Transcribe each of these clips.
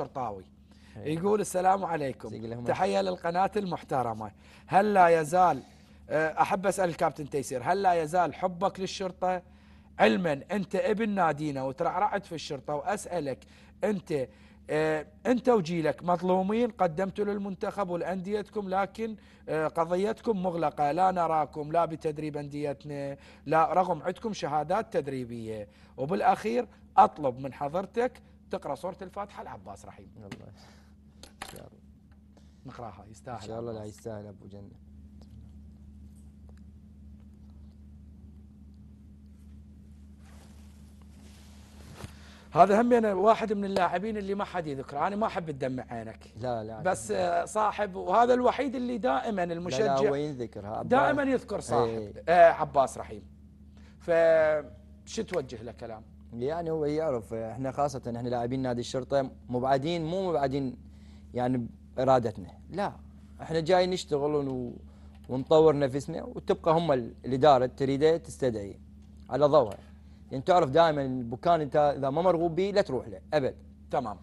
شرطاوي إيه. يقول السلام عليكم تحية للقناة المحترمة هل لا يزال آه، أحب أسأل الكابتن تيسير هل لا يزال حبك للشرطة علما أنت ابن نادينا وترعرعت في الشرطة وأسألك أنت آه، أنت وجيلك مظلومين قدمتوا للمنتخب ولأنديتكم لكن آه، قضيتكم مغلقة لا نراكم لا بتدريب أنديتنا لا رغم عندكم شهادات تدريبية وبالأخير أطلب من حضرتك تقرا سوره الفاتحه العباس رحيم الله ان شاء الله نقراها يستاهل ان شاء الله لا يستاهل ابو جنه هذا هم أنا واحد من اللاعبين اللي ما حد يذكره انا ما احب تدمع عينك لا لا بس آه، صاحب وهذا الوحيد اللي دائما المشجع لا, لا هو ينذكر دائما يذكر صاحب ايه. آه، عباس رحيم فشو توجه له كلام يعني هو يعرف احنا خاصة احنا لاعبين نادي الشرطة مبعدين مو مبعدين يعني بارادتنا لا احنا جاي نشتغل ونطور نفسنا وتبقى هم الاداره تريده تستدعي على ضوء يعني تعرف دائما البكان انت اذا ما مرغوب به لا تروح له ابد تمام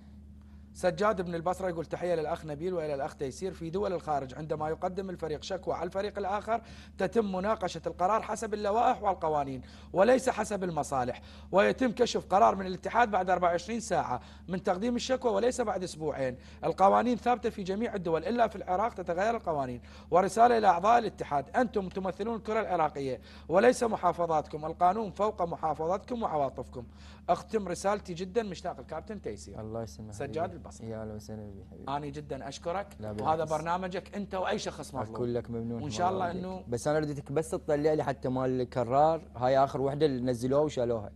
سجاد بن البصرة يقول تحية للأخ نبيل وإلى الأخ تيسير في دول الخارج عندما يقدم الفريق شكوى على الفريق الآخر تتم مناقشة القرار حسب اللوائح والقوانين وليس حسب المصالح ويتم كشف قرار من الاتحاد بعد 24 ساعة من تقديم الشكوى وليس بعد أسبوعين القوانين ثابتة في جميع الدول إلا في العراق تتغير القوانين ورسالة إلى أعضاء الاتحاد أنتم تمثلون الكرة العراقية وليس محافظاتكم القانون فوق محافظاتكم وعواطفكم أختم رسالتي جدا مشتاق الكابتن تيسير الله يسلمك سجاد البصره يا اهلا وسهلا بك حبيبي انا جدا اشكرك وهذا برنامجك انت واي شخص مظلوم اقول لك ممنون وان شاء الله انه بس انا رديتك بس تطلع لي حتى مال الكرار هاي اخر وحده اللي نزلوها وشالوها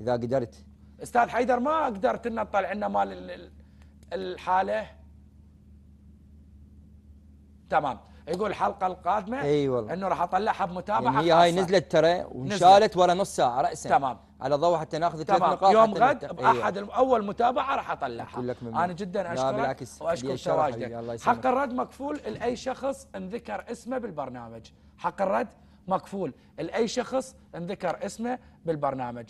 اذا قدرت استاذ حيدر ما قدرت ان تطلع لنا مال الحاله تمام يقول الحلقه القادمه اي والله انه راح اطلعها بمتابعه يعني هي هاي نزلت ترى وانشالت ورا نص ساعه راسا تمام على ضوء حتى ناخذ ثلاث نقاط يوم غد باحد أيوة. اول متابعه راح اطلعها انا جدا اشكرك واشكر تواجدك حق الرد مكفول لاي شخص انذكر اسمه بالبرنامج حق الرد مكفول لاي شخص انذكر اسمه بالبرنامج